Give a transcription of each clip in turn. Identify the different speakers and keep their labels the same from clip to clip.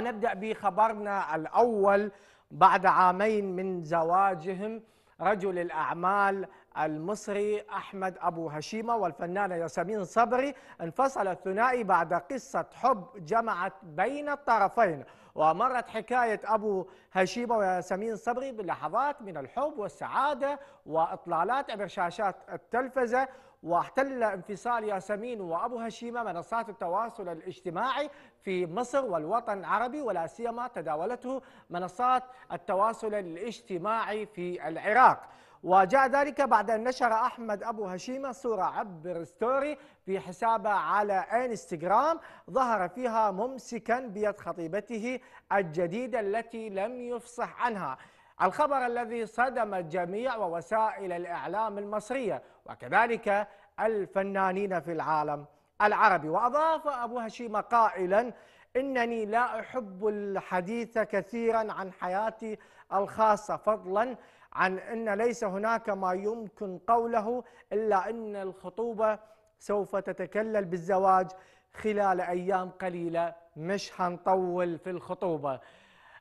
Speaker 1: نبدأ بخبرنا الأول بعد عامين من زواجهم رجل الأعمال المصري أحمد أبو هشيمة والفنانة ياسمين صبري انفصل الثنائي بعد قصة حب جمعت بين الطرفين ومرت حكاية أبو هشيمة وياسمين صبري بلحظات من الحب والسعادة وإطلالات عبر شاشات التلفزة واحتل انفصال ياسمين وابو هشيمه منصات التواصل الاجتماعي في مصر والوطن العربي ولا سيما تداولته منصات التواصل الاجتماعي في العراق وجاء ذلك بعد أن نشر أحمد أبو هشيمة صورة عبر ستوري في حسابه على انستغرام ظهر فيها ممسكا بيد خطيبته الجديدة التي لم يفصح عنها الخبر الذي صدم الجميع ووسائل الإعلام المصرية وكذلك الفنانين في العالم العربي وأضاف أبو هشيمة قائلا إنني لا أحب الحديث كثيرا عن حياتي الخاصة فضلا عن ان ليس هناك ما يمكن قوله الا ان الخطوبه سوف تتكلل بالزواج خلال ايام قليله مش هنطول في الخطوبه.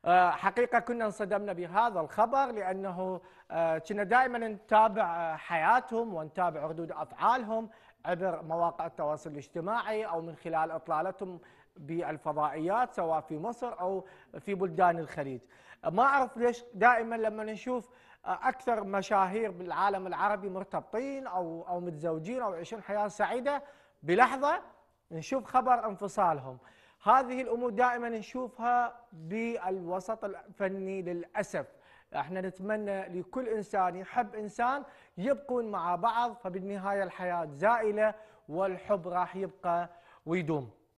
Speaker 1: آه، حقيقه كنا انصدمنا بهذا الخبر لانه آه، كنا دائما نتابع آه، حياتهم ونتابع ردود افعالهم عبر مواقع التواصل الاجتماعي او من خلال اطلالتهم بالفضائيات سواء في مصر او في بلدان الخليج. ما اعرف ليش دائما لما نشوف اكثر مشاهير بالعالم العربي مرتبطين او او متزوجين او يعيشون حياه سعيده بلحظه نشوف خبر انفصالهم هذه الامور دائما نشوفها بالوسط الفني للاسف احنا نتمنى لكل انسان يحب انسان يبقون مع بعض فبالنهايه الحياه زائله والحب راح يبقى ويدوم